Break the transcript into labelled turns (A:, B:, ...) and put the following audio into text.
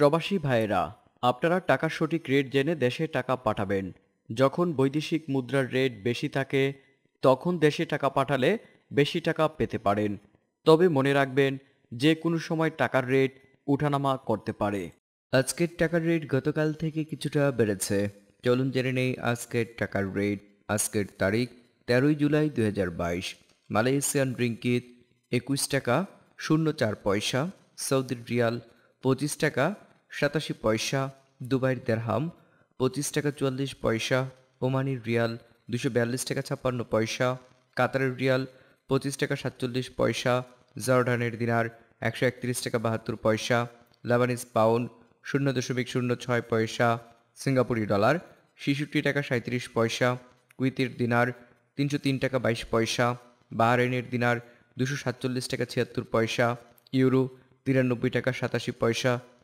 A: প্রবাসী ভাইয়েরা আপনারা টাকার সঠিক রেট জেনে দেশে টাকা পাঠাবেন যখন বৈদেশিক মুদ্রার রেট বেশি থাকে তখন দেশে টাকা পাঠালে বেশি টাকা পেতে পারেন তবে মনে রাখবেন যে কোনো সময় টাকার রেট উঠানামা করতে পারে
B: আজকের টাকার রেট গতকাল থেকে কিছুটা বেড়েছে চলুন জেনে নেই আজকের টাকার রেট আজকের তারিখ তেরোই জুলাই দু হাজার বাইশ মালয়েশিয়ান রিঙ্কিত একুশ টাকা শূন্য চার পয়সা সৌদির রিয়াল পঁচিশ টাকা সাতাশি পয়সা দুবাইয়ের দেড়হাম পঁচিশ টাকা চুয়াল্লিশ পয়সা ওমানির রিয়াল দুশো বিয়াল্লিশ টাকা ছাপ্পান্ন পয়সা কাতারের রিয়াল পঁচিশ টাকা সাতচল্লিশ পয়সা জর্ডানের দিনার একশো একত্রিশ টাকা বাহাত্তর পয়সা লাবানিস পাউন্ড শূন্য দশমিক শূন্য ছয় পয়সা সিঙ্গাপুরি ডলার ছেষট্টি টাকা সাঁত্রিশ পয়সা কুইতির দিনার তিনশো তিন টাকা বাইশ পয়সা বাহরাইনের দিনার দুশো সাতচল্লিশ টাকা ছিয়াত্তর পয়সা ইউরো তিরানব্বই টাকা সাতাশি পয়সা